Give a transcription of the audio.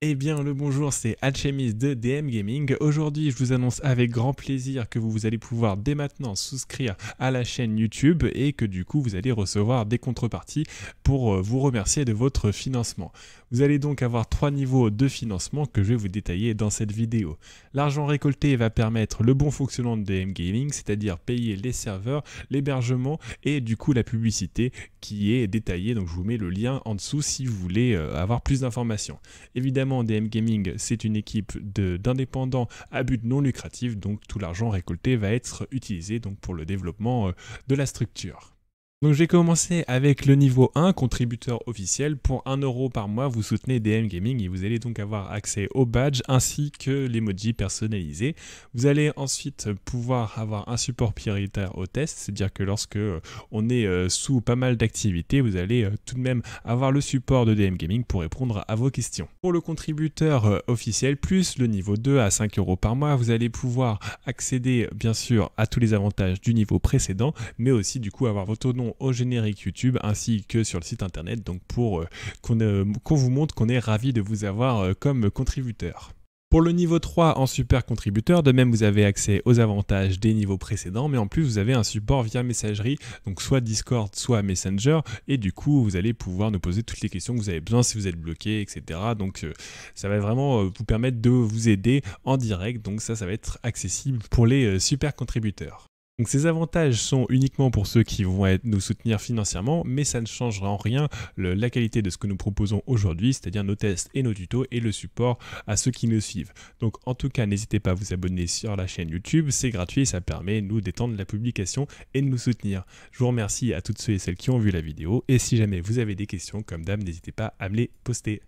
Eh bien le bonjour c'est Alchemist de DM Gaming. Aujourd'hui je vous annonce avec grand plaisir que vous, vous allez pouvoir dès maintenant souscrire à la chaîne YouTube et que du coup vous allez recevoir des contreparties pour euh, vous remercier de votre financement. Vous allez donc avoir trois niveaux de financement que je vais vous détailler dans cette vidéo. L'argent récolté va permettre le bon fonctionnement de DM Gaming, c'est-à-dire payer les serveurs, l'hébergement et du coup la publicité qui est détaillée. Donc je vous mets le lien en dessous si vous voulez euh, avoir plus d'informations. Évidemment DM Gaming, c'est une équipe d'indépendants à but non lucratif, donc tout l'argent récolté va être utilisé donc, pour le développement euh, de la structure. Donc j'ai commencé avec le niveau 1, contributeur officiel. Pour 1€ par mois, vous soutenez DM Gaming et vous allez donc avoir accès au badge ainsi que l'emoji personnalisé. Vous allez ensuite pouvoir avoir un support prioritaire au test, c'est-à-dire que lorsque euh, on est euh, sous pas mal d'activités, vous allez euh, tout de même avoir le support de DM Gaming pour répondre à vos questions. Pour le contributeur officiel plus le niveau 2 à 5€ par mois, vous allez pouvoir accéder bien sûr à tous les avantages du niveau précédent, mais aussi du coup avoir votre nom au générique YouTube ainsi que sur le site internet donc pour euh, euh, qu'on vous montre qu'on est ravi de vous avoir euh, comme contributeur. Pour le niveau 3 en super contributeur, de même vous avez accès aux avantages des niveaux précédents, mais en plus vous avez un support via messagerie, donc soit Discord, soit Messenger, et du coup vous allez pouvoir nous poser toutes les questions que vous avez besoin si vous êtes bloqué, etc. Donc ça va vraiment vous permettre de vous aider en direct, donc ça ça va être accessible pour les super contributeurs. Donc ces avantages sont uniquement pour ceux qui vont nous soutenir financièrement, mais ça ne changera en rien la qualité de ce que nous proposons aujourd'hui, c'est-à-dire nos tests et nos tutos et le support à ceux qui nous suivent. Donc en tout cas, n'hésitez pas à vous abonner sur la chaîne YouTube, c'est gratuit, ça permet nous d'étendre la publication et de nous soutenir. Je vous remercie à toutes ceux et celles qui ont vu la vidéo, et si jamais vous avez des questions, comme d'hab, n'hésitez pas à me les poster.